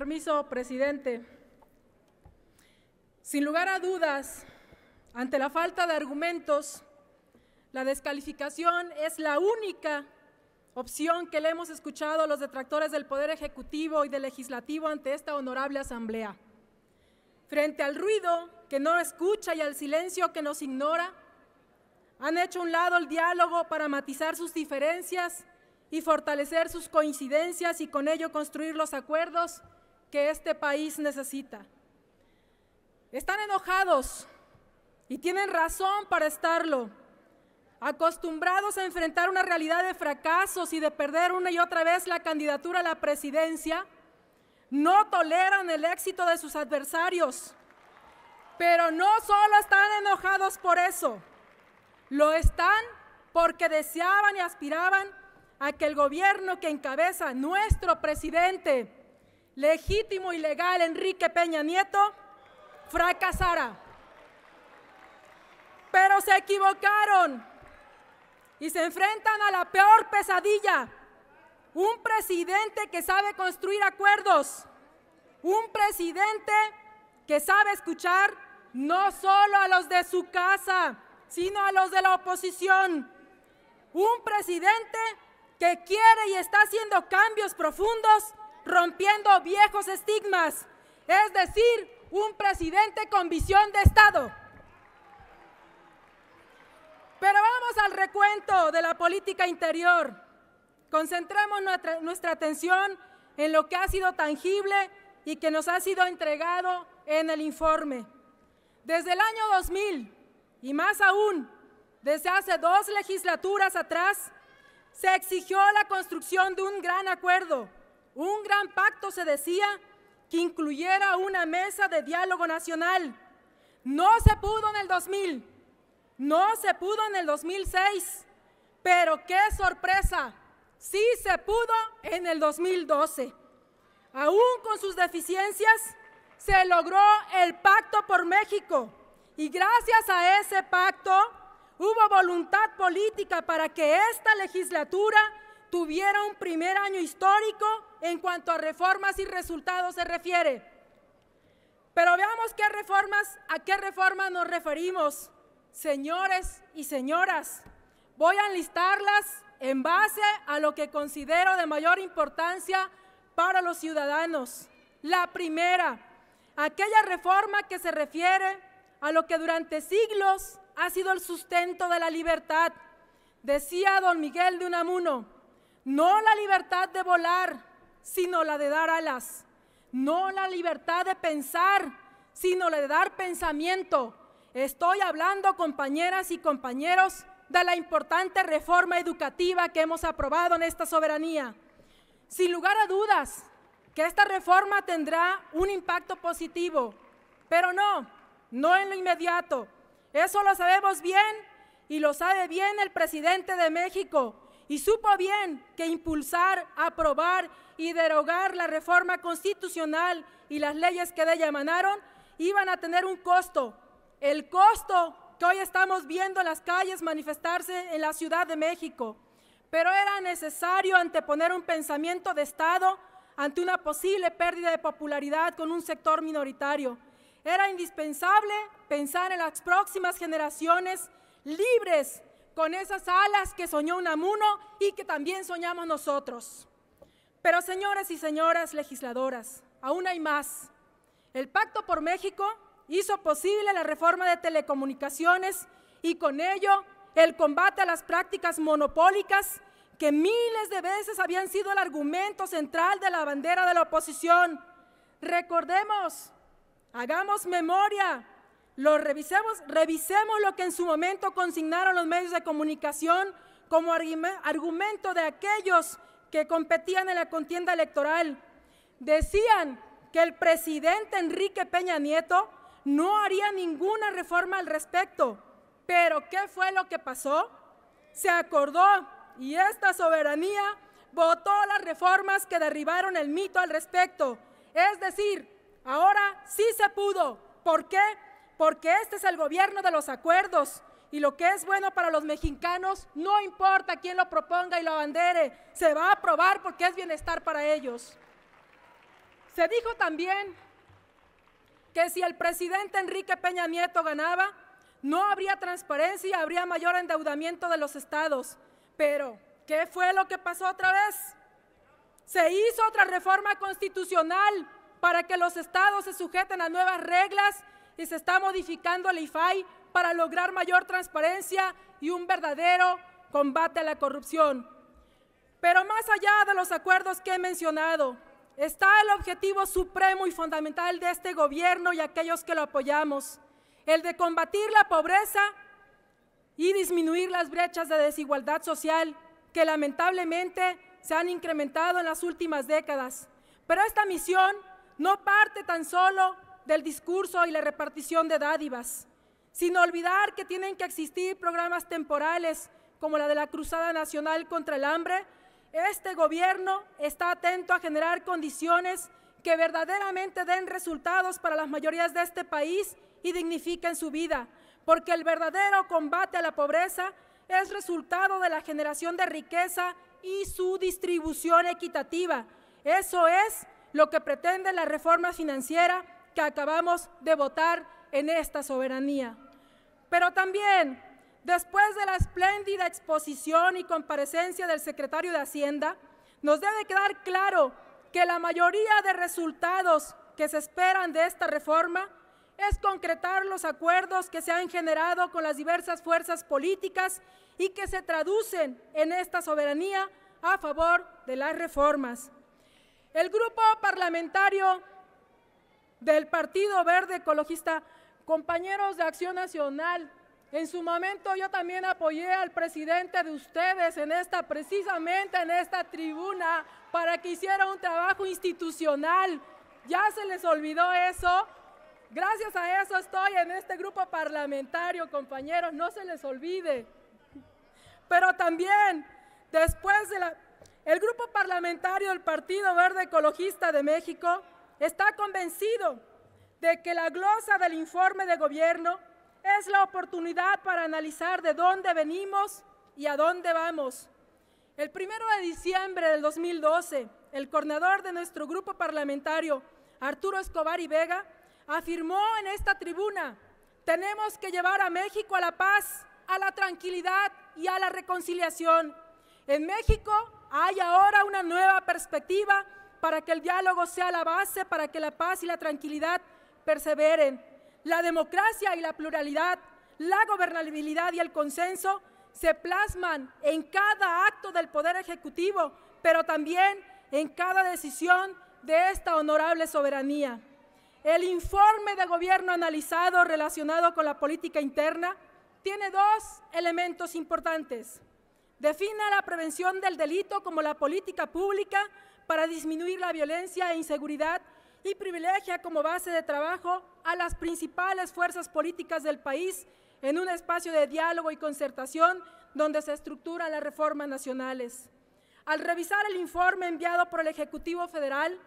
permiso, presidente. Sin lugar a dudas, ante la falta de argumentos, la descalificación es la única opción que le hemos escuchado a los detractores del Poder Ejecutivo y del Legislativo ante esta honorable Asamblea. Frente al ruido que no escucha y al silencio que nos ignora, han hecho a un lado el diálogo para matizar sus diferencias y fortalecer sus coincidencias y con ello construir los acuerdos que este país necesita. Están enojados y tienen razón para estarlo, acostumbrados a enfrentar una realidad de fracasos y de perder una y otra vez la candidatura a la presidencia, no toleran el éxito de sus adversarios. Pero no solo están enojados por eso, lo están porque deseaban y aspiraban a que el gobierno que encabeza nuestro presidente legítimo y legal Enrique Peña Nieto fracasara. Pero se equivocaron y se enfrentan a la peor pesadilla. Un presidente que sabe construir acuerdos, un presidente que sabe escuchar no solo a los de su casa, sino a los de la oposición. Un presidente que quiere y está haciendo cambios profundos rompiendo viejos estigmas, es decir, un presidente con visión de Estado. Pero vamos al recuento de la política interior. Concentremos nuestra, nuestra atención en lo que ha sido tangible y que nos ha sido entregado en el informe. Desde el año 2000, y más aún, desde hace dos legislaturas atrás, se exigió la construcción de un gran acuerdo un gran pacto se decía que incluyera una mesa de diálogo nacional. No se pudo en el 2000, no se pudo en el 2006, pero qué sorpresa, sí se pudo en el 2012. Aún con sus deficiencias, se logró el pacto por México y gracias a ese pacto hubo voluntad política para que esta legislatura tuviera un primer año histórico en cuanto a reformas y resultados se refiere. Pero veamos qué reformas, a qué reformas nos referimos, señores y señoras. Voy a enlistarlas en base a lo que considero de mayor importancia para los ciudadanos. La primera, aquella reforma que se refiere a lo que durante siglos ha sido el sustento de la libertad. Decía don Miguel de Unamuno, no la libertad de volar, sino la de dar alas. No la libertad de pensar, sino la de dar pensamiento. Estoy hablando, compañeras y compañeros, de la importante reforma educativa que hemos aprobado en esta soberanía. Sin lugar a dudas que esta reforma tendrá un impacto positivo, pero no, no en lo inmediato. Eso lo sabemos bien y lo sabe bien el presidente de México, y supo bien que impulsar, aprobar y derogar la reforma constitucional y las leyes que de ella emanaron iban a tener un costo. El costo que hoy estamos viendo en las calles manifestarse en la Ciudad de México. Pero era necesario anteponer un pensamiento de Estado ante una posible pérdida de popularidad con un sector minoritario. Era indispensable pensar en las próximas generaciones libres con esas alas que soñó Unamuno y que también soñamos nosotros. Pero señoras y señoras legisladoras, aún hay más. El Pacto por México hizo posible la reforma de telecomunicaciones y con ello el combate a las prácticas monopólicas que miles de veces habían sido el argumento central de la bandera de la oposición. Recordemos, hagamos memoria, lo revisemos, revisemos lo que en su momento consignaron los medios de comunicación como argumento de aquellos que competían en la contienda electoral. Decían que el presidente Enrique Peña Nieto no haría ninguna reforma al respecto. Pero ¿qué fue lo que pasó? Se acordó y esta soberanía votó las reformas que derribaron el mito al respecto. Es decir, ahora sí se pudo. ¿Por qué? porque este es el gobierno de los acuerdos y lo que es bueno para los mexicanos, no importa quién lo proponga y lo abandere, se va a aprobar porque es bienestar para ellos. Se dijo también que si el presidente Enrique Peña Nieto ganaba, no habría transparencia y habría mayor endeudamiento de los estados. Pero, ¿qué fue lo que pasó otra vez? Se hizo otra reforma constitucional para que los estados se sujeten a nuevas reglas y se está modificando el IFAI para lograr mayor transparencia y un verdadero combate a la corrupción. Pero más allá de los acuerdos que he mencionado, está el objetivo supremo y fundamental de este gobierno y aquellos que lo apoyamos, el de combatir la pobreza y disminuir las brechas de desigualdad social que lamentablemente se han incrementado en las últimas décadas. Pero esta misión no parte tan solo del discurso y la repartición de dádivas, sin olvidar que tienen que existir programas temporales como la de la Cruzada Nacional contra el Hambre, este gobierno está atento a generar condiciones que verdaderamente den resultados para las mayorías de este país y dignifiquen su vida, porque el verdadero combate a la pobreza es resultado de la generación de riqueza y su distribución equitativa. Eso es lo que pretende la reforma financiera que acabamos de votar en esta soberanía. Pero también, después de la espléndida exposición y comparecencia del secretario de Hacienda, nos debe quedar claro que la mayoría de resultados que se esperan de esta reforma es concretar los acuerdos que se han generado con las diversas fuerzas políticas y que se traducen en esta soberanía a favor de las reformas. El grupo parlamentario del Partido Verde Ecologista, compañeros de Acción Nacional, en su momento yo también apoyé al presidente de ustedes en esta, precisamente en esta tribuna, para que hiciera un trabajo institucional. ¿Ya se les olvidó eso? Gracias a eso estoy en este grupo parlamentario, compañeros, no se les olvide. Pero también, después del El grupo parlamentario del Partido Verde Ecologista de México, está convencido de que la glosa del informe de gobierno es la oportunidad para analizar de dónde venimos y a dónde vamos. El primero de diciembre del 2012, el coordinador de nuestro grupo parlamentario, Arturo Escobar y Vega, afirmó en esta tribuna, tenemos que llevar a México a la paz, a la tranquilidad y a la reconciliación. En México hay ahora una nueva perspectiva para que el diálogo sea la base, para que la paz y la tranquilidad perseveren. La democracia y la pluralidad, la gobernabilidad y el consenso se plasman en cada acto del Poder Ejecutivo, pero también en cada decisión de esta honorable soberanía. El informe de gobierno analizado relacionado con la política interna tiene dos elementos importantes. Defina la prevención del delito como la política pública para disminuir la violencia e inseguridad y privilegia como base de trabajo a las principales fuerzas políticas del país en un espacio de diálogo y concertación donde se estructuran las reformas nacionales. Al revisar el informe enviado por el Ejecutivo Federal,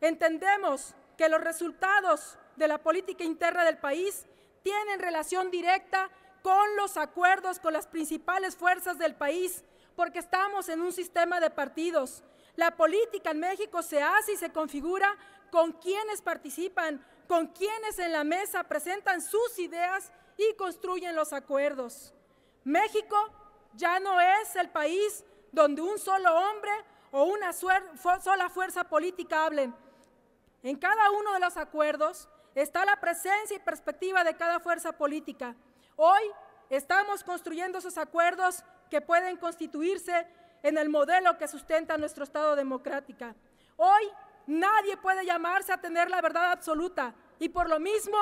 entendemos que los resultados de la política interna del país tienen relación directa con los acuerdos con las principales fuerzas del país, porque estamos en un sistema de partidos. La política en México se hace y se configura con quienes participan, con quienes en la mesa presentan sus ideas y construyen los acuerdos. México ya no es el país donde un solo hombre o una sola fuerza política hablen. En cada uno de los acuerdos está la presencia y perspectiva de cada fuerza política. Hoy estamos construyendo esos acuerdos que pueden constituirse en el modelo que sustenta nuestro Estado democrática. Hoy nadie puede llamarse a tener la verdad absoluta y por lo mismo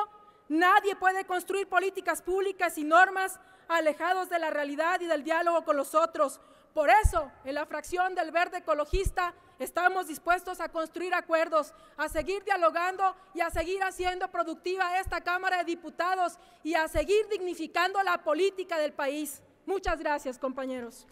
nadie puede construir políticas públicas y normas alejados de la realidad y del diálogo con los otros, por eso, en la fracción del verde ecologista, estamos dispuestos a construir acuerdos, a seguir dialogando y a seguir haciendo productiva esta Cámara de Diputados y a seguir dignificando la política del país. Muchas gracias, compañeros.